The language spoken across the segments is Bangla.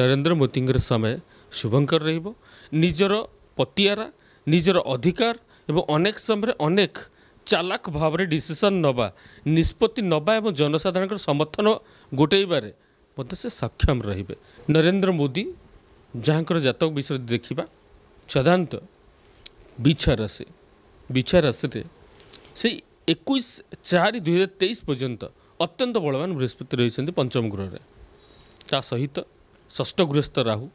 ନରେନ୍ଦ୍ର ମୋଦିଙ୍କର ସମୟ ଶୁଭଙ୍କର ରହିବ ନିଜର ପତିଆରା ନିଜର ଅଧିକାର ଏବଂ ଅନେକ ସମୟରେ ଅନେକ ଚାଲାକ ଭାବରେ ଡିସିସନ୍ ନେବା ନିଷ୍ପତ୍ତି ନେବା ଏବଂ ଜନସାଧାରଣଙ୍କର ସମର୍ଥନ ଗୋଟେଇବାରେ ମଧ୍ୟ ସେ ସକ୍ଷମ ରହିବେ ନରେନ୍ଦ୍ର ମୋଦି ଯାହାଙ୍କର ଜାତକ ବିଷୟରେ ଦେଖିବା ସାଧାରଣତଃ ବିଛାରାଶି ବିଛାରାଶିରେ ସେଇ ଏକୋଇଶ ଚାରି ଦୁଇହଜାର ତେଇଶ ପର୍ଯ୍ୟନ୍ତ ଅତ୍ୟନ୍ତ ବଳବାନ ବୃହସ୍ପତି ରହିଛନ୍ତି ପଞ୍ଚମ ଗୃହରେ ତା ସହିତ ষষ্ঠ গৃহস্থ রাহু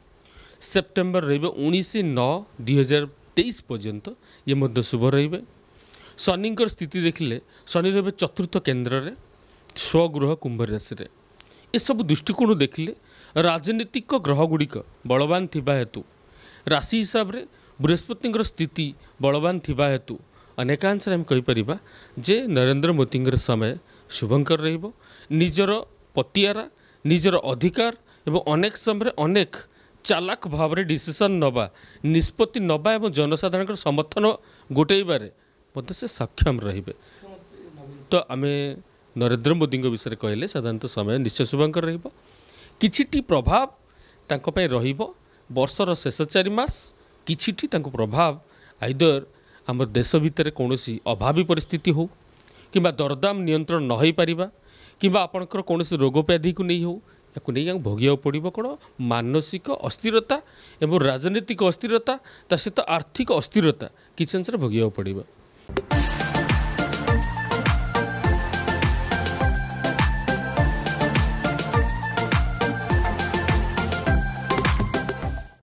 সেপ্টেম্বর রয়েবে উনিশ ন দুই হাজার তেইশ পর্যন্ত ইয়ে মধ্যে শুভ রয়েবে শনিঙ্কর স্থিতি দেখলে শনি রয়েবে চতুর্থ কেন্দ্রে স্বগৃহ কুম্ভ রাশি এসব দৃষ্টিকোণ দেখলে রাজনৈতিক গ্রহগুড়িক বলবান থিবা হেতু রাশি হিসাবে বৃহস্পতি স্থিতি বলবান থিবা হেতু অনেকাংশে আমি କହିପାରିବା যে নরেন্দ্র মোদী সময় শুভঙ্কর ରହିବ ନିଜର ପତିଆରା ନିଜର ଅଧିକାର এবং অনেক সময় অনেক চালাক ভাবে ডিসিশন নবা নিষ্পতি নবা এবং জনসাধারণ সমর্থন গোটাইবার মধ্যে সে সক্ষম রহবে তো আমি নরেন্দ্র মোদী বিষয়ে কহিলে সাধারণত সময় নিশ্চয় শুভঙ্কর রহব কিছুটি প্রভাব তাঁপাই রহব বর্ষর শেষ চারি মাস কিছুটি তা প্রভাব আইদর আমার দেশ ভিতরে কৌশি অভাবী পরিস্থিতি হোক কিংবা দরদাম নিয়ন্ত্রণ নহপার কিংবা আপনার কৌশি রোগ ব্যাধিকে নিয়ে হোক ତାକୁ ନେଇକି ଆମକୁ ଭୋଗିବାକୁ ପଡ଼ିବ କ'ଣ ମାନସିକ ଅସ୍ଥିରତା ଏବଂ ରାଜନୈତିକ ଅସ୍ଥିରତା ତା ସହିତ ଆର୍ଥିକ ଅସ୍ଥିରତା କିଛି ଅଂଶରେ ଭୋଗିବାକୁ ପଡ଼ିବ